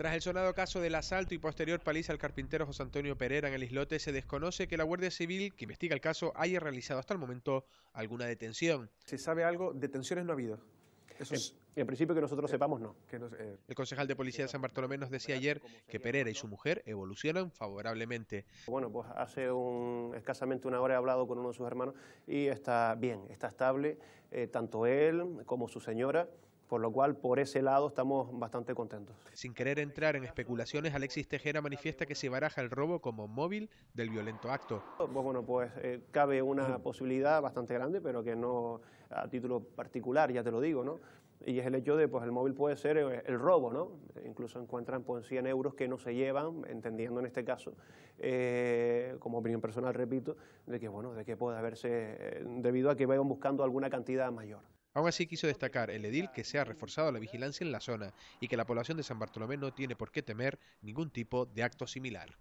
Tras el sonado caso del asalto y posterior paliza al carpintero José Antonio Pereira en el islote, se desconoce que la Guardia Civil, que investiga el caso, haya realizado hasta el momento alguna detención. ¿Se sabe algo? Detenciones no ha habido. es... En principio que nosotros eh, sepamos, no. Eh, el concejal de policía de San Bartolomé nos decía ayer que Pereira y su mujer evolucionan favorablemente. Bueno, pues hace escasamente una hora he hablado con uno de sus hermanos y está bien, está estable, eh, tanto él como su señora por lo cual por ese lado estamos bastante contentos. Sin querer entrar en especulaciones, Alexis Tejera manifiesta que se baraja el robo como móvil del violento acto. Pues bueno, pues eh, cabe una posibilidad bastante grande, pero que no a título particular, ya te lo digo, ¿no? y es el hecho de, pues el móvil puede ser eh, el robo, ¿no? Incluso encuentran pues, 100 euros que no se llevan, entendiendo en este caso, eh, como opinión personal, repito, de que, bueno, de que puede haberse, debido a que vayan buscando alguna cantidad mayor. Aún así quiso destacar el edil que se ha reforzado la vigilancia en la zona y que la población de San Bartolomé no tiene por qué temer ningún tipo de acto similar.